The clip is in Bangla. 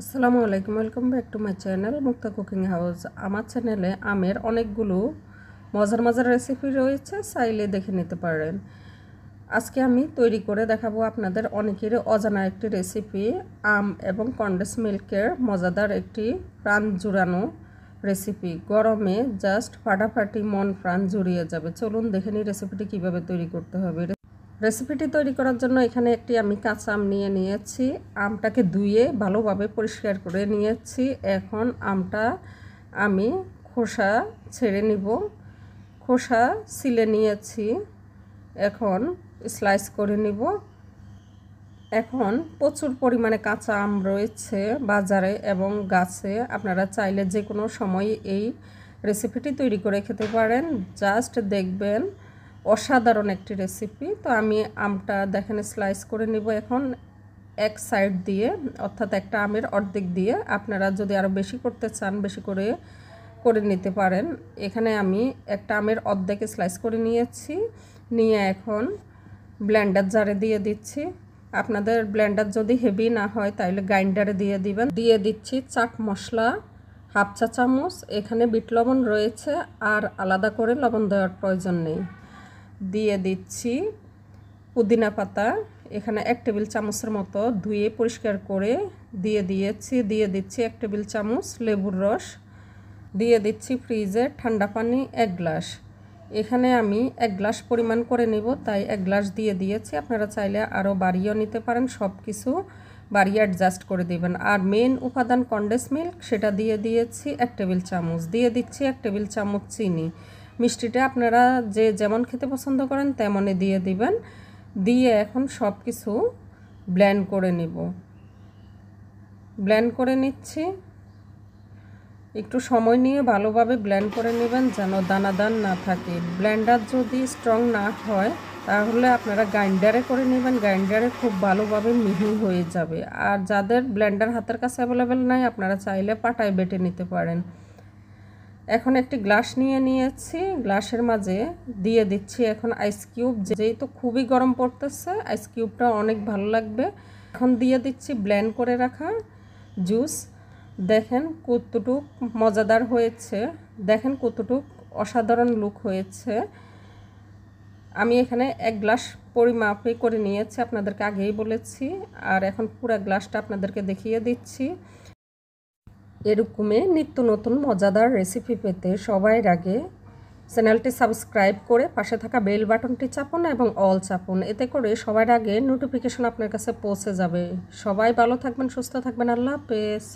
আসসালামু আলাইকুম welcome back to my channel Mukta cooking house আমার চ্যানেলে আমের অনেকগুলো মজার মজার রেসিপি রয়েছে চাইলে দেখে নিতে পারেন আজকে আমি তৈরি করে দেখাবো আপনাদের অনেকেরই অজানা একটি রেসিপি আম এবং কন্ডেন্স মিল্কের মজাদার একটি প্রাণ জুড়ানো রেসিপি গরমে জাস্ট ফাটাফাটি মন প্রাণ জুড়িয়ে যাবে চলুন দেখে নিই রেসিপিটি কীভাবে তৈরি করতে হবে রেসিপিটি তৈরি করার জন্য এখানে একটি আমি কাঁচা আম নিয়ে নিয়েছি আমটাকে ধুয়ে ভালোভাবে পরিষ্কার করে নিয়েছি এখন আমটা আমি খোসা ছেড়ে নিব খোসা ছিলে নিয়েছি এখন স্লাইস করে নিব এখন প্রচুর পরিমাণে কাঁচা আম রয়েছে বাজারে এবং গাছে আপনারা চাইলে যে কোনো সময় এই রেসিপিটি তৈরি করে খেতে পারেন জাস্ট দেখবেন অসাধারণ একটি রেসিপি তো আমি আমটা দেখেন স্লাইস করে নেব এখন এক সাইড দিয়ে অর্থাৎ একটা আমের অর্ধেক দিয়ে আপনারা যদি আরও বেশি করতে চান বেশি করে করে নিতে পারেন এখানে আমি একটা আমের অর্ধেকে স্লাইস করে নিয়েছি নিয়ে এখন ব্ল্যান্ডার জারে দিয়ে দিচ্ছি আপনাদের ব্ল্যান্ডার যদি হেভি না হয় তাহলে গ্রাইন্ডারে দিয়ে দিবেন দিয়ে দিচ্ছি চাট মশলা হাফ চা চামচ এখানে বিট লবণ রয়েছে আর আলাদা করে লবণ দেওয়ার প্রয়োজন নেই দিয়ে দিচ্ছি পুদিনা পাতা এখানে এক টেবিল চামচের মতো ধুয়ে পরিষ্কার করে দিয়ে দিয়েছি দিয়ে দিচ্ছি এক টেবিল চামচ লেবুর রস দিয়ে দিচ্ছি ফ্রিজে ঠান্ডা পানি এক গ্লাস এখানে আমি এক গ্লাস পরিমাণ করে নেব তাই এক গ্লাস দিয়ে দিয়েছি আপনারা চাইলে আরও বাড়িয়েও নিতে পারেন সব কিছু বাড়িয়ে অ্যাডজাস্ট করে দেবেন আর মেন উপাদান কন্ডেন্স মিল্ক সেটা দিয়ে দিয়েছি এক টেবিল চামচ দিয়ে দিচ্ছি এক টেবিল চামচ চিনি মিষ্টিটা আপনারা যে যেমন খেতে পছন্দ করেন তেমনই দিয়ে দিবেন দিয়ে এখন সব কিছু ব্ল্যান্ড করে নেব ব্ল্যান্ড করে নিচ্ছি একটু সময় নিয়ে ভালোভাবে ব্ল্যান্ড করে নেবেন যেন দানাদান না থাকে ব্ল্যান্ডার যদি স্ট্রং না হয় তাহলে আপনারা গ্রাইন্ডারে করে নেবেন গ্রাইন্ডারে খুব ভালোভাবে মিহি হয়ে যাবে আর যাদের ব্ল্যান্ডার হাতের কাছে অ্যাভেলেবেল নাই আপনারা চাইলে পাটায় বেটে নিতে পারেন এখন একটি গ্লাস নিয়ে নিয়েছি গ্লাসের মাঝে দিয়ে দিচ্ছি এখন আইস কিউব যেহেতু খুবই গরম পড়তেছে আইস কিউবটা অনেক ভালো লাগবে এখন দিয়ে দিচ্ছি ব্ল্যান্ড করে রাখা জুস দেখেন কতটুক মজাদার হয়েছে দেখেন কতটুক অসাধারণ লুক হয়েছে আমি এখানে এক গ্লাস পরিমাপে করে নিয়েছি আপনাদেরকে আগেই বলেছি আর এখন পুরো গ্লাসটা আপনাদেরকে দেখিয়ে দিচ্ছি এরকমই নিত্য নতুন মজাদার রেসিপি পেতে সবার আগে চ্যানেলটি সাবস্ক্রাইব করে পাশে থাকা বেল বাটনটি চাপুন এবং অল চাপুন এতে করে সবার আগে নোটিফিকেশন আপনার কাছে পৌঁছে যাবে সবাই ভালো থাকবেন সুস্থ থাকবেন আল্লাহ হাফেজ